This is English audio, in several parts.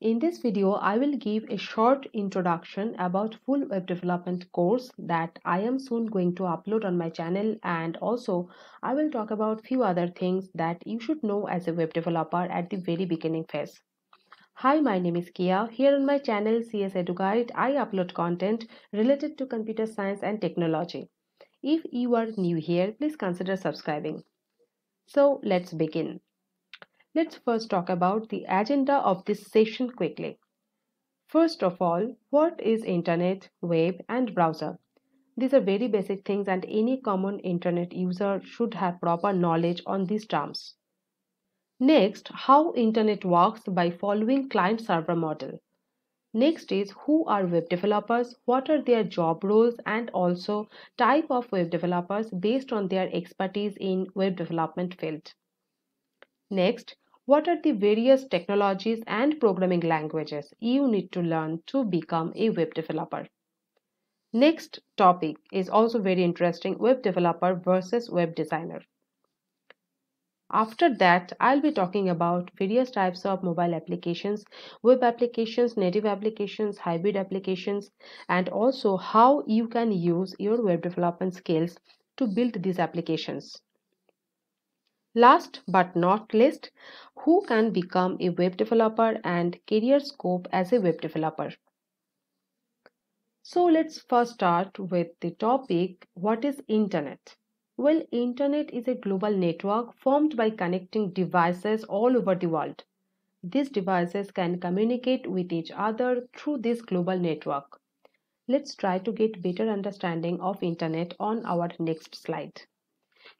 In this video, I will give a short introduction about full web development course that I am soon going to upload on my channel and also I will talk about few other things that you should know as a web developer at the very beginning phase. Hi, my name is Kia. Here on my channel CS EduGuide, I upload content related to computer science and technology. If you are new here, please consider subscribing. So let's begin let's first talk about the agenda of this session quickly. First of all, what is internet, web and browser? These are very basic things and any common internet user should have proper knowledge on these terms. Next, how internet works by following client server model. Next is who are web developers, what are their job roles and also type of web developers based on their expertise in web development field. Next, what are the various technologies and programming languages you need to learn to become a web developer? Next topic is also very interesting web developer versus web designer. After that, I'll be talking about various types of mobile applications, web applications, native applications, hybrid applications, and also how you can use your web development skills to build these applications. Last but not least, who can become a web developer and career scope as a web developer? So let's first start with the topic what is internet? Well, internet is a global network formed by connecting devices all over the world. These devices can communicate with each other through this global network. Let's try to get better understanding of internet on our next slide.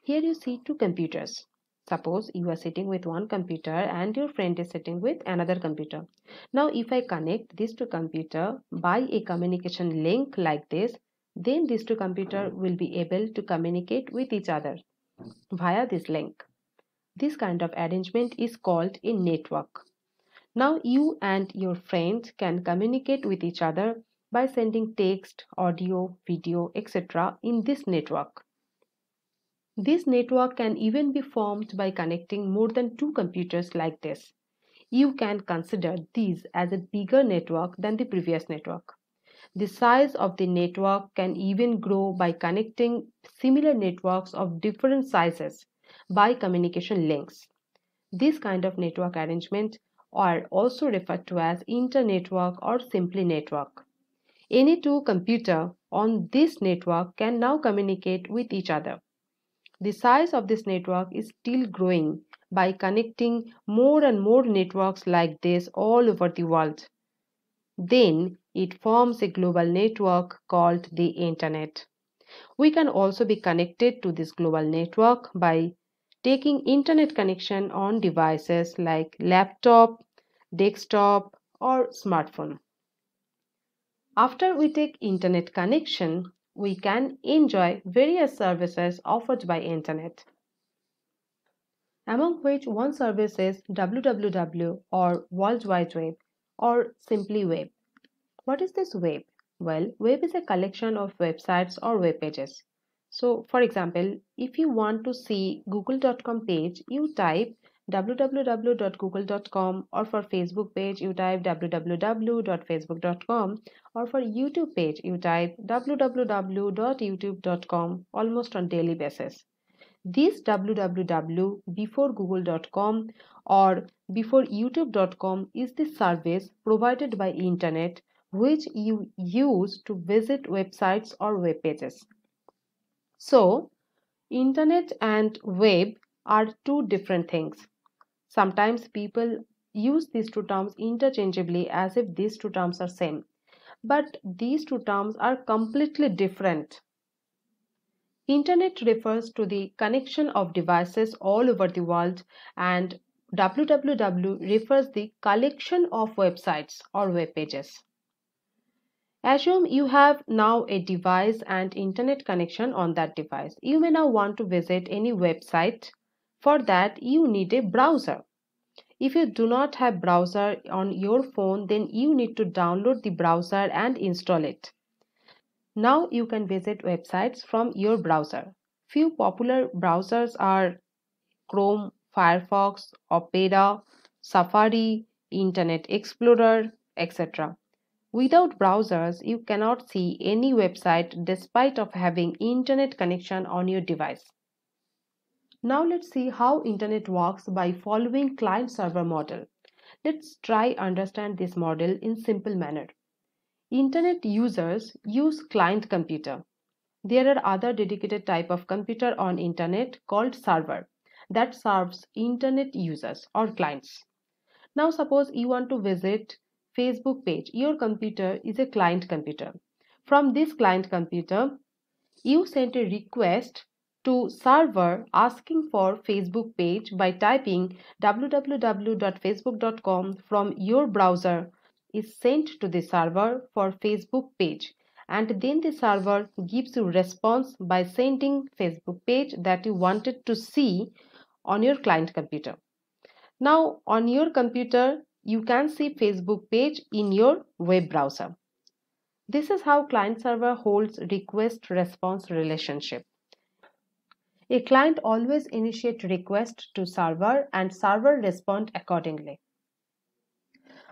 Here you see two computers. Suppose you are sitting with one computer and your friend is sitting with another computer. Now if I connect these two computer by a communication link like this, then these two computer will be able to communicate with each other via this link. This kind of arrangement is called a network. Now you and your friends can communicate with each other by sending text, audio, video, etc. in this network. This network can even be formed by connecting more than two computers like this. You can consider these as a bigger network than the previous network. The size of the network can even grow by connecting similar networks of different sizes by communication links. This kind of network arrangement are also referred to as internetwork or simply network. Any two computer on this network can now communicate with each other. The size of this network is still growing by connecting more and more networks like this all over the world. Then it forms a global network called the Internet. We can also be connected to this global network by taking internet connection on devices like laptop, desktop or smartphone. After we take internet connection, we can enjoy various services offered by internet among which one service is www or world wide web or simply web what is this web well web is a collection of websites or web pages so for example if you want to see google.com page you type www.google.com or for Facebook page you type www.facebook.com or for YouTube page you type www.youtube.com almost on daily basis. This www before google.com or before youtube.com is the service provided by internet which you use to visit websites or web pages. So, internet and web are two different things. Sometimes people use these two terms interchangeably as if these two terms are same. But these two terms are completely different. Internet refers to the connection of devices all over the world and www refers the collection of websites or web pages. Assume you have now a device and internet connection on that device. You may now want to visit any website for that, you need a browser. If you do not have browser on your phone, then you need to download the browser and install it. Now you can visit websites from your browser. Few popular browsers are Chrome, Firefox, Opera, Safari, Internet Explorer, etc. Without browsers, you cannot see any website despite of having internet connection on your device. Now let's see how internet works by following client-server model. Let's try understand this model in simple manner. Internet users use client computer. There are other dedicated type of computer on internet called server that serves internet users or clients. Now suppose you want to visit Facebook page. Your computer is a client computer. From this client computer, you sent a request to server asking for Facebook page by typing www.facebook.com from your browser is sent to the server for Facebook page and then the server gives you response by sending Facebook page that you wanted to see on your client computer. Now on your computer you can see Facebook page in your web browser. This is how client server holds request response relationship. A client always initiate request to server and server respond accordingly.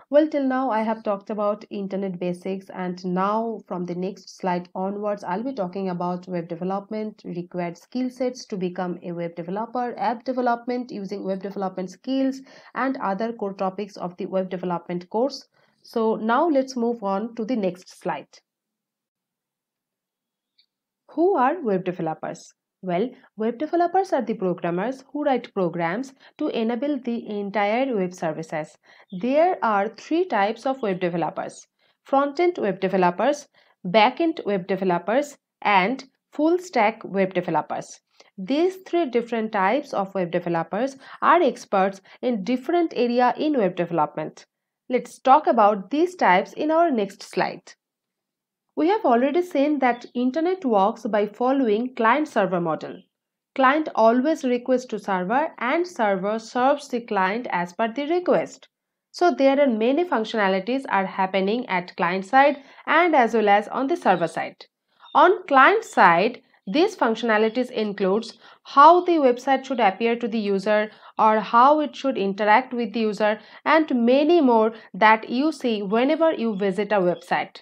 Well, till now I have talked about internet basics and now from the next slide onwards, I'll be talking about web development, required skill sets to become a web developer, app development using web development skills and other core topics of the web development course. So now let's move on to the next slide. Who are web developers? Well, web developers are the programmers who write programs to enable the entire web services. There are three types of web developers front-end web developers, back-end web developers, and full stack web developers. These three different types of web developers are experts in different area in web development. Let's talk about these types in our next slide. We have already seen that internet works by following client-server model. Client always requests to server and server serves the client as per the request. So there are many functionalities are happening at client side and as well as on the server side. On client side, these functionalities includes how the website should appear to the user or how it should interact with the user and many more that you see whenever you visit a website.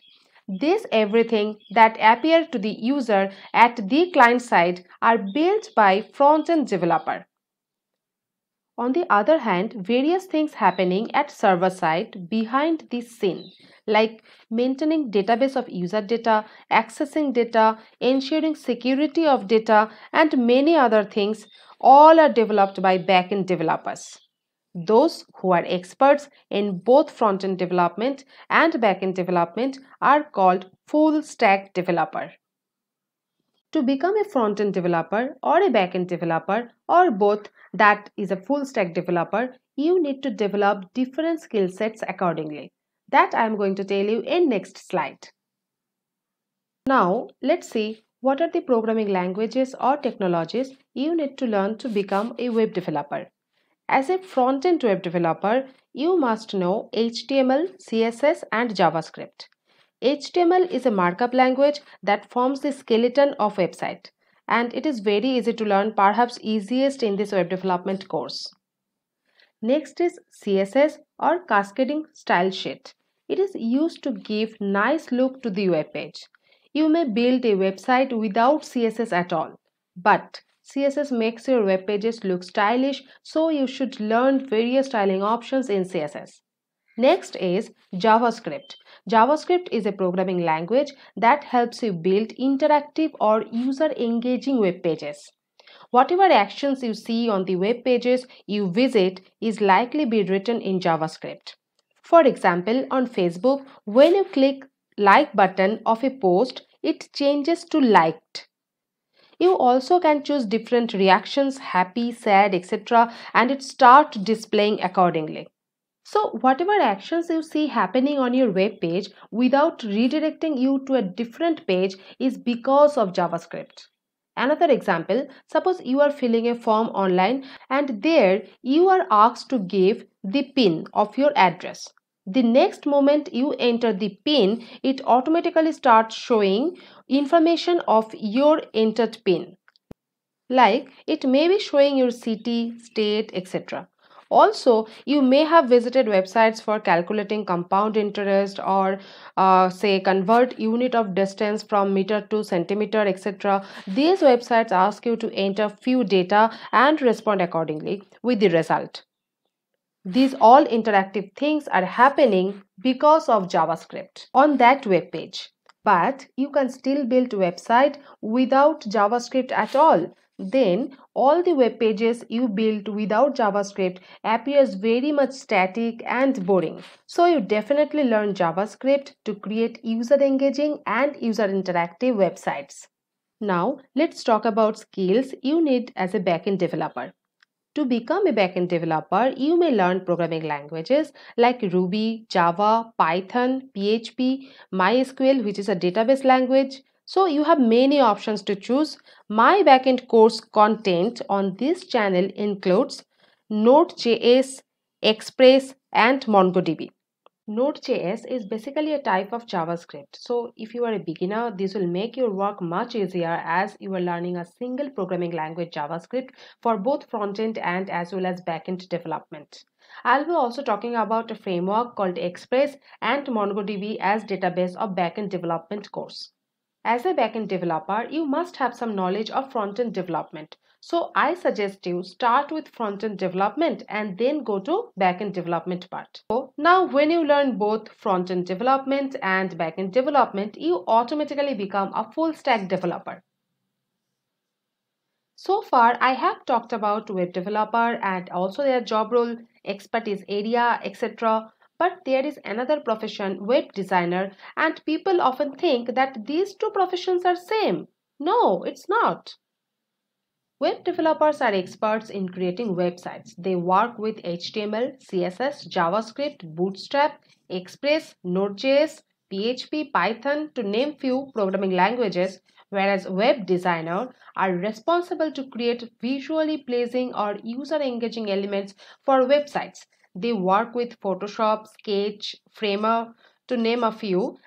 This everything that appear to the user at the client side are built by front-end developer. On the other hand, various things happening at server side behind the scene like maintaining database of user data, accessing data, ensuring security of data and many other things all are developed by backend developers. Those who are experts in both front end development and back end development are called full stack developer. To become a front end developer or a back end developer or both, that is a full stack developer, you need to develop different skill sets accordingly. That I am going to tell you in next slide. Now, let's see what are the programming languages or technologies you need to learn to become a web developer. As a front-end web developer, you must know HTML, CSS and JavaScript. HTML is a markup language that forms the skeleton of website and it is very easy to learn perhaps easiest in this web development course. Next is CSS or cascading style sheet. It is used to give nice look to the web page. You may build a website without CSS at all, but CSS makes your web pages look stylish, so you should learn various styling options in CSS. Next is JavaScript. JavaScript is a programming language that helps you build interactive or user engaging web pages. Whatever actions you see on the web pages you visit is likely be written in JavaScript. For example, on Facebook, when you click like button of a post, it changes to liked you also can choose different reactions happy sad etc and it start displaying accordingly so whatever actions you see happening on your web page without redirecting you to a different page is because of JavaScript. Another example, suppose you are filling a form online and there you are asked to give the pin of your address. The next moment you enter the pin, it automatically starts showing information of your entered pin. Like it may be showing your city, state, etc. Also, you may have visited websites for calculating compound interest or uh, say convert unit of distance from meter to centimeter, etc. These websites ask you to enter few data and respond accordingly with the result. These all interactive things are happening because of JavaScript on that web page. But you can still build website without JavaScript at all. Then all the web pages you built without JavaScript appears very much static and boring. So you definitely learn JavaScript to create user engaging and user interactive websites. Now let's talk about skills you need as a backend developer. To become a backend developer, you may learn programming languages like Ruby, Java, Python, PHP, MySQL, which is a database language. So you have many options to choose. My backend course content on this channel includes Node.js, Express, and MongoDB. Node.js is basically a type of JavaScript. So if you are a beginner, this will make your work much easier as you are learning a single programming language JavaScript for both front-end and as well as back-end development. I'll be also talking about a framework called Express and MongoDB as database of back-end development course. As a backend developer, you must have some knowledge of front-end development. So I suggest you start with front-end development and then go to back-end development part. So now when you learn both front-end development and back-end development, you automatically become a full-stack developer. So far, I have talked about web developer and also their job role, expertise area, etc. But there is another profession, web designer, and people often think that these two professions are same. No, it's not. Web developers are experts in creating websites. They work with HTML, CSS, JavaScript, Bootstrap, Express, Node.js, PHP, Python to name few programming languages, whereas web designers are responsible to create visually pleasing or user engaging elements for websites. They work with Photoshop, Sketch, Framer to name a few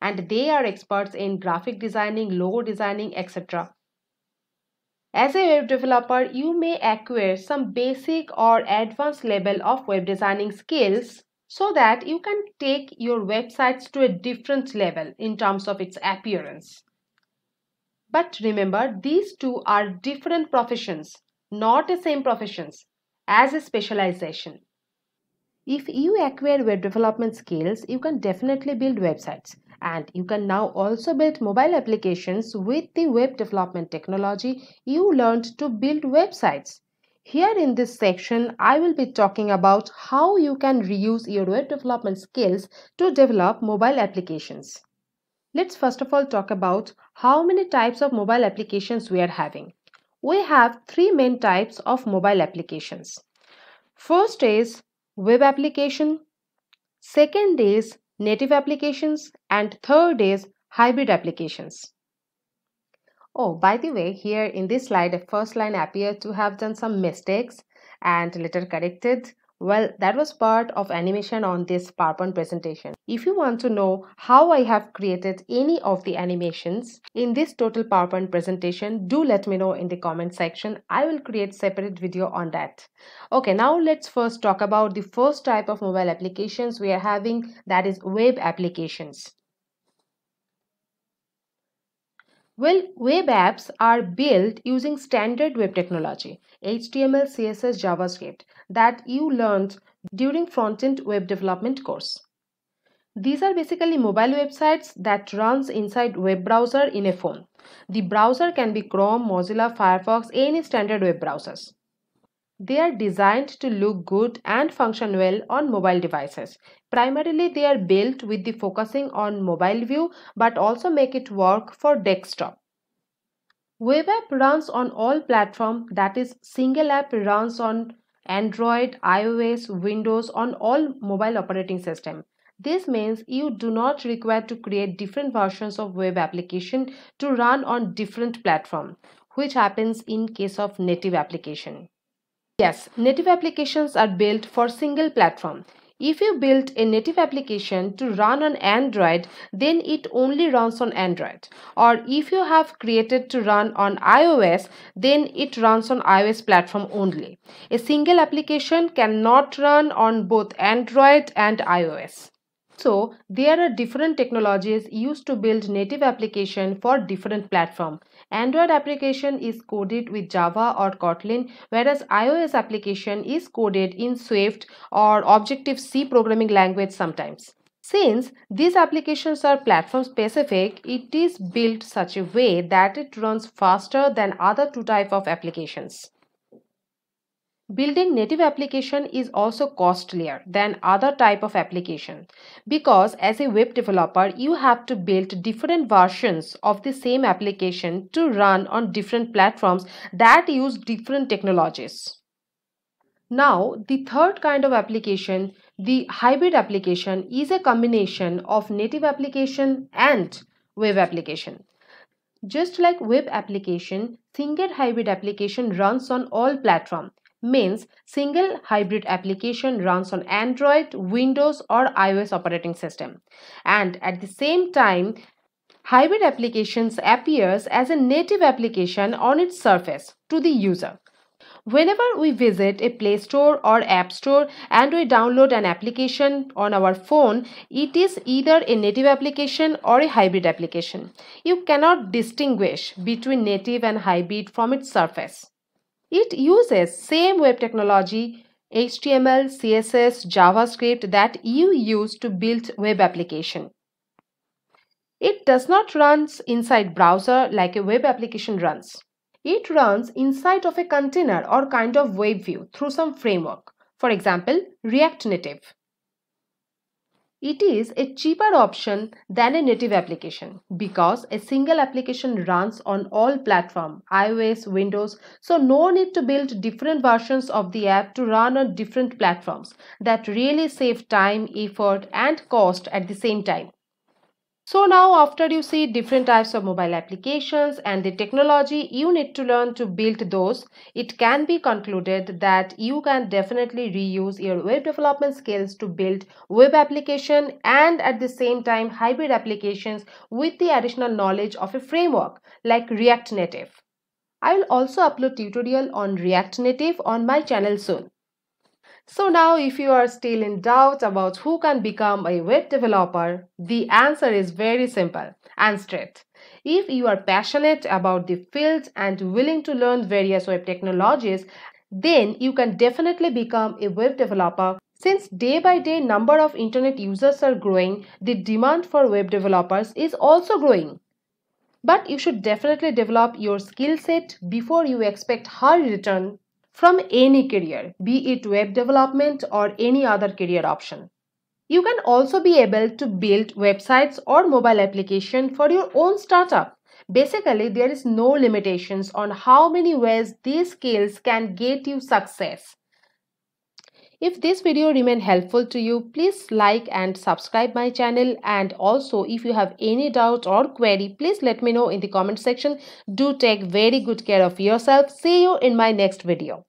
and they are experts in graphic designing, logo designing, etc. As a web developer, you may acquire some basic or advanced level of web designing skills so that you can take your websites to a different level in terms of its appearance. But remember, these two are different professions, not the same professions as a specialization. If you acquire web development skills, you can definitely build websites. And you can now also build mobile applications with the web development technology you learned to build websites. Here in this section, I will be talking about how you can reuse your web development skills to develop mobile applications. Let's first of all talk about how many types of mobile applications we are having. We have three main types of mobile applications. First is web application. Second is native applications and third is hybrid applications. Oh, by the way, here in this slide, the first line appears to have done some mistakes and later corrected. Well, that was part of animation on this PowerPoint presentation. If you want to know how I have created any of the animations in this total PowerPoint presentation, do let me know in the comment section. I will create separate video on that. Okay, now let's first talk about the first type of mobile applications we are having that is web applications. Well, web apps are built using standard web technology, HTML, CSS, JavaScript, that you learned during front-end web development course. These are basically mobile websites that runs inside web browser in a phone. The browser can be Chrome, Mozilla, Firefox, any standard web browsers. They are designed to look good and function well on mobile devices. Primarily, they are built with the focusing on mobile view but also make it work for desktop. Web app runs on all platform that is single app runs on Android, iOS, Windows on all mobile operating system. This means you do not require to create different versions of web application to run on different platform which happens in case of native application. Yes, native applications are built for single platform. If you build a native application to run on Android, then it only runs on Android. Or if you have created to run on iOS, then it runs on iOS platform only. A single application cannot run on both Android and iOS. So there are different technologies used to build native application for different platform. Android application is coded with Java or Kotlin whereas iOS application is coded in Swift or Objective-C programming language sometimes. Since these applications are platform specific, it is built such a way that it runs faster than other two type of applications. Building native application is also costlier than other type of application because as a web developer you have to build different versions of the same application to run on different platforms that use different technologies. Now the third kind of application the hybrid application is a combination of native application and web application. Just like web application, Singer hybrid application runs on all platforms means single hybrid application runs on Android, Windows or iOS operating system. And at the same time, hybrid applications appears as a native application on its surface to the user. Whenever we visit a Play Store or App Store and we download an application on our phone, it is either a native application or a hybrid application. You cannot distinguish between native and hybrid from its surface. It uses same web technology HTML, CSS, JavaScript that you use to build web application. It does not run inside browser like a web application runs. It runs inside of a container or kind of web view through some framework, for example, React Native. It is a cheaper option than a native application because a single application runs on all platforms iOS, Windows, so no need to build different versions of the app to run on different platforms. That really save time, effort and cost at the same time. So now after you see different types of mobile applications and the technology you need to learn to build those, it can be concluded that you can definitely reuse your web development skills to build web application and at the same time hybrid applications with the additional knowledge of a framework like React Native. I will also upload tutorial on React Native on my channel soon. So now if you are still in doubt about who can become a web developer, the answer is very simple and straight. If you are passionate about the field and willing to learn various web technologies, then you can definitely become a web developer. Since day by day number of internet users are growing, the demand for web developers is also growing. But you should definitely develop your skill set before you expect high return from any career, be it web development or any other career option. You can also be able to build websites or mobile application for your own startup. Basically, there is no limitations on how many ways these skills can get you success. If this video remained helpful to you, please like and subscribe my channel and also if you have any doubt or query, please let me know in the comment section. Do take very good care of yourself. See you in my next video.